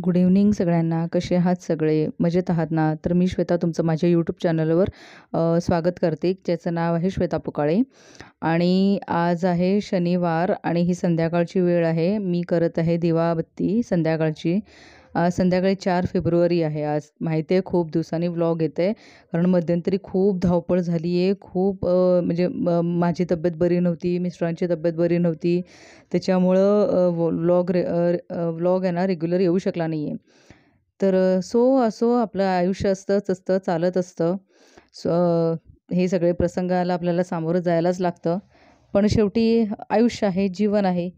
good evening सगळ्यांना कसे आहात सगळे मजेत आहात ना तर मी श्वेता तुमचं माझ्या यूट्यूब चॅनलवर स्वागत करते ज्याचं नाव आहे श्वेता पुकाळे आणि आज आहे शनिवार आणि ही संध्याकाळची वेळ आहे मी करत आहे दिवाबत्ती संध्याकाळची आज संध्याकाळी चार फेब्रुवारी आहे आज माहिती आहे खूप दिवसांनी व्लॉग येते कारण मध्यंतरी खूप धावपळ झाली आहे खूप म्हणजे माझी तब्येत बरी नव्हती मिस्टरांची तब्येत बरी नव्हती त्याच्यामुळं व्लॉग रे व्लॉग आहे ना रेग्युलर येऊ शकला नाही आहे तर सो असो आपलं आयुष्य असतंच असतं चालत असतं सो हे सगळे प्रसंगाला आपल्याला सामोरं जायलाच लागतं पण शेवटी आयुष्य आहे जीवन आहे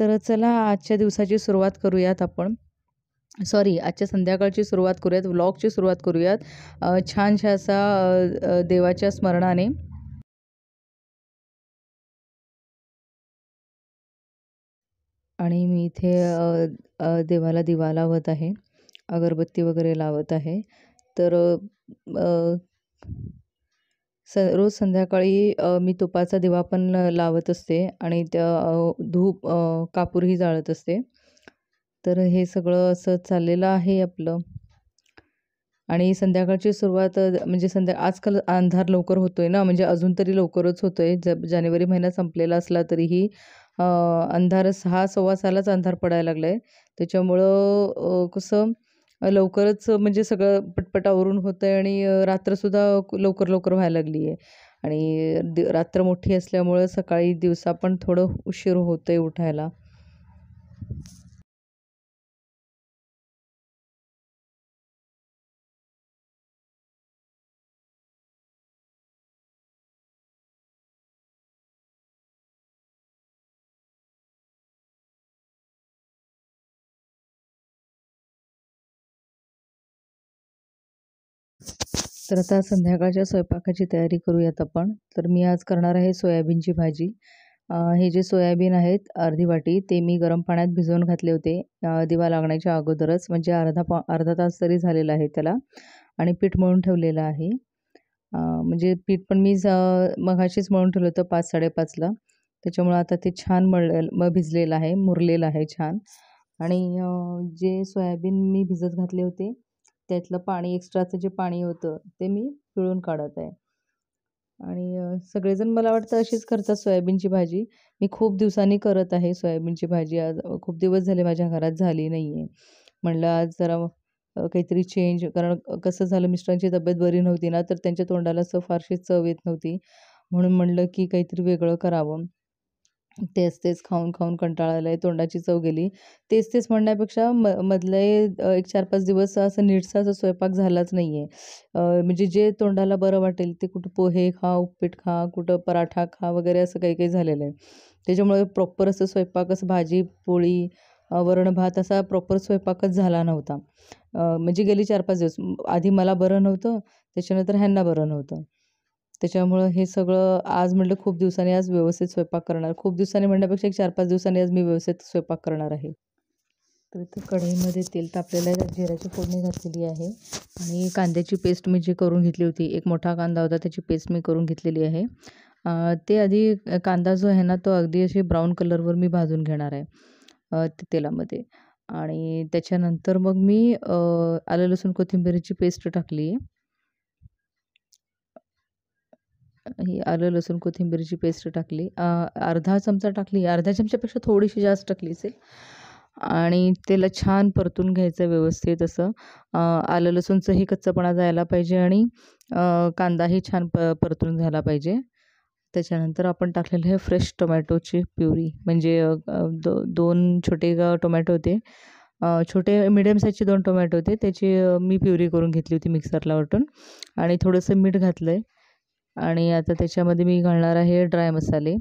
तर चला आजच्या दिवसाची सुरुवात करूयात आपण सॉरी आजच्या संध्याकाळची सुरुवात करूयात व्लॉगची सुरुवात करूयात छानशा असा देवाच्या स्मरणाने आणि मी इथे देवाला दिवा लावत आहे अगरबत्ती वगैरे लावत आहे तर स रोज संध्याकाळी मी तुपाचा दिवा पण लावत असते आणि त्या धूप कापूरही जाळत असते तर हे सगळं असं चाललेलं आहे आपलं आणि संध्याकाळची सुरुवात म्हणजे संध्या आजकाल अंधार लवकर होतो आहे ना म्हणजे अजून तरी लवकरच होतो आहे ज जानेवारी महिना संपलेला असला तरीही अंधार सहा सव्वा सहालाच अंधार पडायला लागला आहे त्याच्यामुळं कसं लवकरच म्हणजे सगळं पटपटावरून होतं आहे आणि रात्रसुद्धा लवकर लवकर व्हायला लागली आहे आणि दि रात्र मोठी असल्यामुळं सकाळी दिवसा पण थोडं उशीर होतं आहे उठायला तर आता संध्याकाळच्या स्वयंपाकाची तयारी करूयात आपण तर मी आज करणार आहे सोयाबीनची भाजी हे जे सोयाबीन आहेत अर्धी वाटी ते मी गरम पाण्यात भिजवून घातले होते दिवा लागण्याच्या अगोदरच म्हणजे अर्धा पा अर्धा तास तरी झालेला आहे त्याला आणि पीठ मळून ठेवलेलं आहे म्हणजे पीठ पण मी मघाशीच मळून ठेवलं होतं पाच साडेपाचला त्याच्यामुळं आता ते छान मळलेलं म भिजलेलं आहे मुरलेलं आहे छान आणि जे सोयाबीन मी भिजत घातले होते त्यातलं पाणी एक्स्ट्राचं जे पाणी होतं ते मी पिळून काढत आहे आणि सगळेजण मला वाटतं अशीच करतात सोयाबीनची भाजी मी खूप दिवसांनी करत आहे सोयाबीनची भाजी आज खूप दिवस झाले माझ्या घरात झाली नाही आहे म्हणलं आज जरा काहीतरी चेंज कारण कसं झालं मिस्टरांची तब्येत बरी नव्हती ना तर त्यांच्या तोंडाला असं फारशी चव येत नव्हती म्हणून म्हणलं की काहीतरी वेगळं करावं तेच तेच खाऊन खाऊन कंटाळा आलाय आहे तोंडाची चव गेली तेच तेच म्हणण्यापेक्षा म मधले एक चार पाच दिवस असं नीटसा असं स्वयंपाक झालाच नाही आहे म्हणजे जे तोंडाला बरं वाटेल ते कुठं पोहे खा उपीट खा कुठं पराठा खा वगैरे असं काही काही झालेलं आहे त्याच्यामुळे प्रॉपर असं स्वयंपाक असं भाजी पोळी वरण भात असा प्रॉपर स्वयंपाकच झाला नव्हता म्हणजे गेली चार पाच दिवस आधी मला बरं नव्हतं त्याच्यानंतर ह्यांना बरं नव्हतं त्याच्यामुळं हे सगळं आज म्हटलं खूप दिवसांनी आज व्यवस्थित स्वयंपाक करणार खूप दिवसांनी म्हणण्यापेक्षा एक चार पाच दिवसांनी आज मी व्यवस्थित स्वयंपाक करणार आहे तर इथं कढईमध्ये तेल तापलेलं आहे जिऱ्याची फोडणी घातलेली आहे आणि कांद्याची पेस्ट मी जी करून घेतली होती एक मोठा कांदा होता त्याची पेस्ट मी करून घेतलेली आहे ते आधी कांदा जो आहे ना तो अगदी असे ब्राऊन कलरवर मी भाजून घेणार आहे ते तेलामध्ये आणि त्याच्यानंतर मग मी आलं लसूण कोथिंबिरीची पेस्ट टाकली आहे ही आलं लसूण कोथिंबीरची पेस्ट टाकली अर्धा चमचा टाकली अर्धा चमच्यापेक्षा थोडीशी जास्त टाकली असेल आणि त्याला छान परतून घ्यायचं व्यवस्थित असं आलं लसूणचंही कच्चपणा जायला पाहिजे आणि कांदाही छान प परतून झाला पाहिजे त्याच्यानंतर आपण टाकलेलं आहे फ्रेश टोमॅटोची प्युरी म्हणजे दो दोन छोटे टोमॅटो होते छोटे मिडियम साईजचे दोन टोमॅटो होते त्याची मी प्युरी करून घेतली होती मिक्सरला वाटून आणि थोडंसं मीठ घातलं आहे आणि आता त्याच्यामध्ये मी घालणार आहे ड्राय मसाले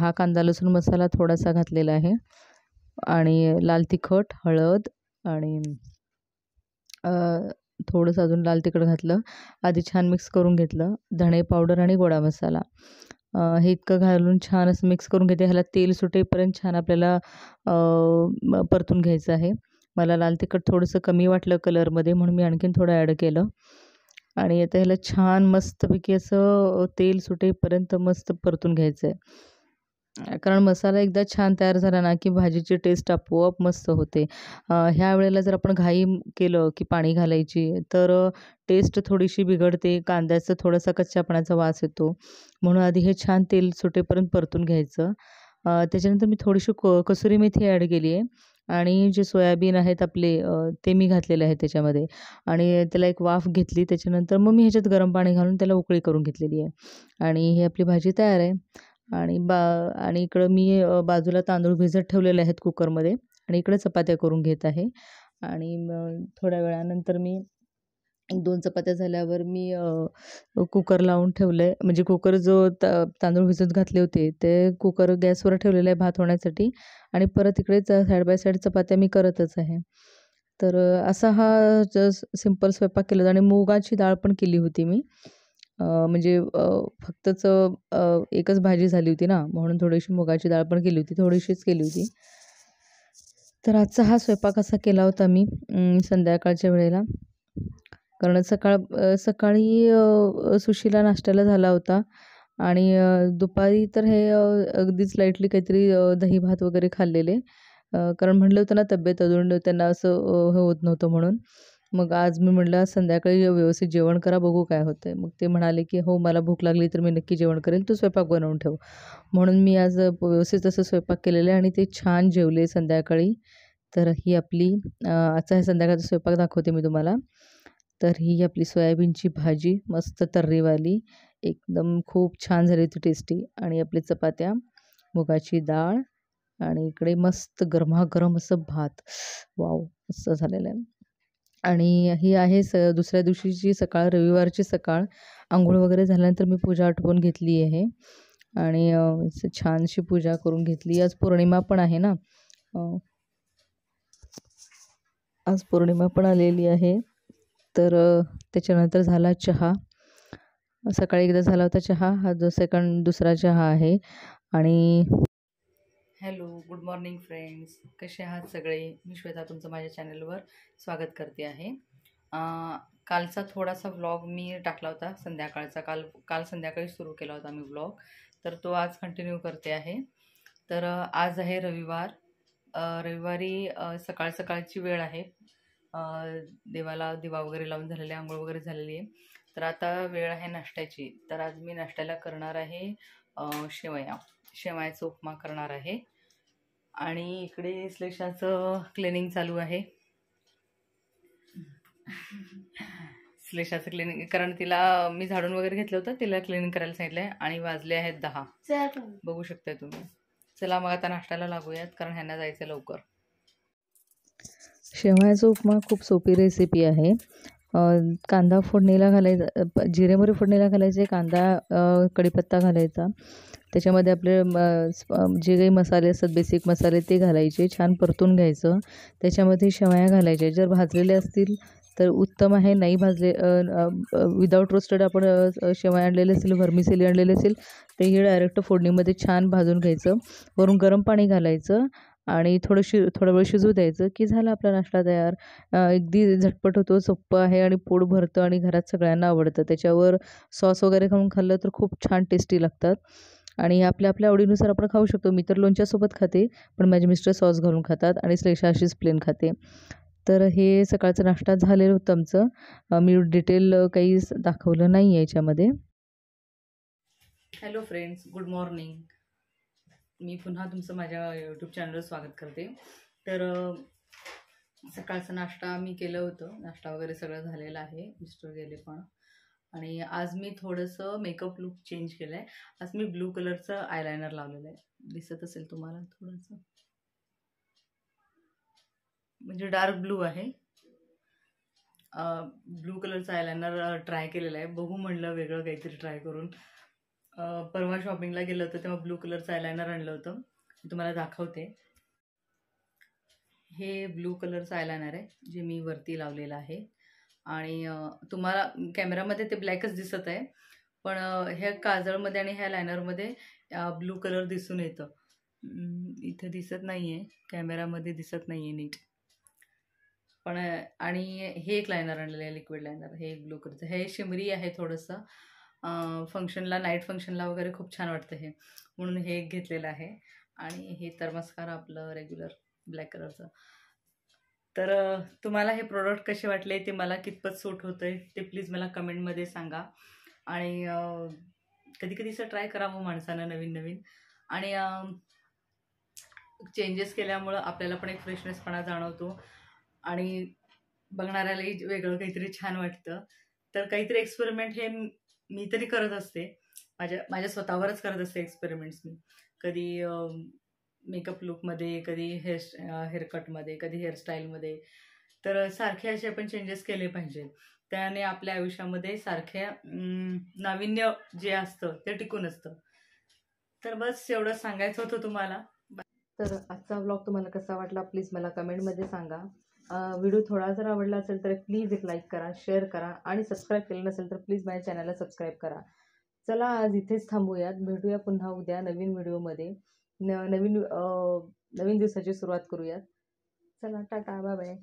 हा कांदा लसूण मसाला थोडासा घातलेला आहे आणि लाल तिखट हळद आणि थोडंसं अजून लाल तिखट घातलं आधी छान मिक्स करून घेतलं धणे पावडर आणि गोडा मसाला हे इतकं घालून छान असं मिक्स करून घेते ह्याला तेल सुटेपर्यंत छान आपल्याला परतून घ्यायचं आहे मला लाल तिखट थोडंसं कमी वाटलं कलरमध्ये म्हणून मी आणखीन थोडं ॲड केलं आणि आता ह्याला छान मस्तपैकी असं तेल सुटेपर्यंत मस्त परतून घ्यायचं आहे कारण मसाला एकदा छान तयार झाला ना की भाजीची टेस्ट आपोआप मस्त होते ह्या वेळेला जर आपण घाई केलं की पाणी घालायची तर टेस्ट थोडीशी बिघडते कांद्याचा थोडासा कच्च्यापणाचा वास येतो म्हणून आधी हे छान तेल सुटेपर्यंत परतून घ्यायचं त्याच्यानंतर मी थोडीशी क कसुरी मेथी ॲड केली आहे आणि जे सोयाबीन आहेत आपले ते मी घातलेले आहे त्याच्यामध्ये आणि त्याला एक वाफ घेतली त्याच्यानंतर मग मी ह्याच्यात गरम पाणी घालून त्याला उकळी करून घेतलेली आहे आणि ही आपली भाजी तयार आहे आणि बा आणि इकडं मी बाजूला तांदूळ भिजत ठेवलेले आहेत कुकरमध्ये आणि इकडं चपात्या करून घेत आहे आणि थोड्या वेळानंतर मी दोन चपात्या झाल्यावर मी कुकर लावून ठेवलं आहे म्हणजे कुकर जो त तांदूळ भिजत घातले होते ते कुकर गॅसवर ठेवलेलं आहे भात होण्यासाठी आणि परत इकडे साईड बाय साईड चपात्या मी करतच आहे तर असा हा सिंपल स्वयंपाक केला आणि मुगाची डाळ पण केली होती मी म्हणजे फक्तच एकच भाजी झाली होती ना म्हणून थोडीशी मुगाची डाळ पण केली होती थोडीशीच केली होती तर आजचा हा स्वयंपाक असा केला होता मी संध्याकाळच्या वेळेला कारण सकाळ सकाळी सुशीला नाश्त्याला झाला होता आणि दुपारी तर हे अगदीच लाईटली काहीतरी दही भात वगैरे खाल्लेले कारण म्हटलं होतं ना तब्येत अजून त्यांना असं हे होत नव्हतं म्हणून मग आज मी म्हटलं संध्याकाळी व्यवस्थित जेवण करा बघू काय होतं मग ते म्हणाले की हो मला भूक लागली तर मी नक्की जेवण करेल तू स्वयंपाक बनवून ठेव म्हणून मी आज व्यवस्थित असं स्वयंपाक केलेलं आहे आणि ते छान जेवले संध्याकाळी तर ही आपली आजचा हे संध्याकाळचा स्वयंपाक दाखवते मी तुम्हाला तर ही आपली सोयाबीनची भाजी मस्त तर्रीवाली एकदम खूप छान झाली होती टेस्टी आणि आपली चपात्या मुगाची डाळ आणि इकडे मस्त गरमागरम असं भात वाव असं झालेलं आहे आणि ही आहे स दुसऱ्या दिवशीची सकाळ रविवारची सकाळ आंघोळ वगैरे झाल्यानंतर मी पूजा आठवून घेतली आहे आणि छानशी पूजा करून घेतली आज पौर्णिमा पण आहे ना आज पौर्णिमा पण आलेली आहे तर त्याच्यानंतर झाला चहा सकाळी एकदा झाला होता चहा हा जो सेकंड दुसरा चहा आहे आणि हॅलो गुड मॉर्निंग फ्रेंड्स कसे आहात सगळे मी श्वेता तुमचं माझ्या चॅनलवर स्वागत करते आहे कालचा थोडासा व्लॉग मी टाकला होता संध्याकाळचा काल काल संध्याकाळी सुरू केला होता मी व्लॉग तर तो आज कंटिन्यू करते आहे तर आज आहे रविवार रविवारी सकाळ सकाळची वेळ आहे देवाला दिवा वगैरे लावून झालेली आहे आंघोळ वगैरे झालेली आहे तर आता वेळ आहे नाश्त्याची तर आज मी नाश्त्याला करणार आहे शेवया शेवयाचा उपमा करणार आहे आणि इकडे श्लेषाचं क्लिनिंग चालू आहे श्लेषाचं क्लिनिंग कारण तिला मी झाडून वगैरे घेतलं होतं तिला क्लिनिंग करायला सांगितलंय आहे आणि वाजले आहेत दहा बघू शकताय तुम्ही चला मग आता नाश्त्याला लागूयात कारण ह्यांना जायचं लवकर शेवयाचा उपमा खूप सोपी रेसिपी आहे कांदा फोडणीला घालायचा जिरे फोडणीला घालायचे कांदा कढीपत्ता घालायचा त्याच्यामध्ये आपले जे काही मसाले असतात बेसिक मसाले ते घालायचे छान परतून घ्यायचं त्याच्यामध्ये शेवया घालायच्या जर भाजलेले असतील तर उत्तम आहे नाही भाजले विदाऊट रोस्टेड आपण शेवया आणलेले असेल वर्मीसेली आणलेले असेल तेही डायरेक्ट फोडणीमध्ये छान भाजून घ्यायचं वरून गरम पाणी घालायचं आणि थोडं शि थोडा वेळ शिजू द्यायचं की झालं आपला नाश्ता तयार अगदी झटपट होतो सोप्पं आहे आणि पोट भरतं आणि घरात सगळ्यांना आवडतं त्याच्यावर सॉस वगैरे खाऊन खाल्लं तर खूप छान टेस्टी लागतात आणि आपल्या आपल्या आवडीनुसार आपण खाऊ शकतो मी तर लोणच्यासोबत खाते पण माझे मिस्टर सॉस घालून खातात आणि स्लेशा अशीच प्लेन खाते तर हे सकाळचं नाश्ता झालेलं होतं आमचं मी डिटेल काही दाखवलं नाही आहे याच्यामध्ये हॅलो फ्रेंड्स गुड मॉर्निंग मी पुन्हा तुमचं माझ्या यूट्यूब चॅनलवर स्वागत करते तर सकाळचा नाश्ता मी केलं होतं नाश्ता वगैरे सगळं झालेलं आहे मिस्टर गेले पण आणि आज मी थोडंसं मेकअप लुक चेंज केलं आहे आज मी ब्लू कलरचं आयलायनर लावलेलं आहे दिसत असेल तुम्हाला थोडंसं म्हणजे डार्क ब्लू आहे ब्लू कलरचं आयलायनर ट्राय केलेलं आहे बघू म्हणलं वेगळं काहीतरी ट्राय करून परवा शॉपिंगला गेलं होतं तेव्हा ब्लू कलरचं आयलायनर आणलं होतं तुम्हाला दाखवते हे ब्लू कलरचं आयलायनर आहे जे मी वरती लावलेलं आहे आणि तुम्हाला कॅमेरामध्ये ते ब्लॅकच दिसत आहे पण ह्या काजळमध्ये आणि ह्या लायनरमध्ये ब्लू कलर दिसून येतं इथे दिसत नाही आहे कॅमेरामध्ये दिसत नाही आहे नीट पण आणि हे एक लायनर आणलेलं आहे लिक्विड लायनर हे एक ब्लू कलरचं हे शिमरी आहे थोडंसं फंक्शनला नाईट फंक्शनला वगैरे खूप छान वाटतं हे म्हणून हे एक घेतलेलं आहे आणि हे तर्मस्कार आपलं रेग्युलर ब्लॅक कलरचं तर तुम्हाला हे प्रोडक्ट कसे वाटले ते मला कितपत सूट होतं आहे ते प्लीज मला कमेंटमध्ये सांगा आणि कधी कधी असं ट्राय करावं माणसानं नवीन नवीन आणि चेंजेस केल्यामुळं आपल्याला पण एक फ्रेशनेसपणा जाणवतो आणि बघणाऱ्यालाही वेगळं काहीतरी छान वाटतं तर काहीतरी एक्सपेरिमेंट हे मी तरी करत असते माझ्या माझ्या स्वतःवरच करत असते एक्सपेरिमेंट्स मी कधी मेकअप लुकमध्ये कधी हेअर हेअरकटमध्ये कधी हेअरस्टाईलमध्ये तर सारखे असे आपण चेंजेस केले पाहिजेत त्याने आपल्या आयुष्यामध्ये सारख्या नाविन्य जे असतं ते टिकून असतं तर बस एवढं सांगायचं होतं तुम्हाला तर आजचा ब्लॉग तुम्हाला कसा वाटला प्लीज मला कमेंटमध्ये सांगा व्हिडिओ थोडा जर आवडला असेल तर प्लीज एक लाईक करा शेअर करा आणि सबस्क्राईब केलं नसेल तर प्लीज माझ्या चॅनलला सबस्क्राईब करा चला आज इथेच थांबूयात भेटूया पुन्हा उद्या नवीन व्हिडिओमध्ये न नवीन नवीन दिवसाची सुरुवात करूयात चला टाटा बाय बाय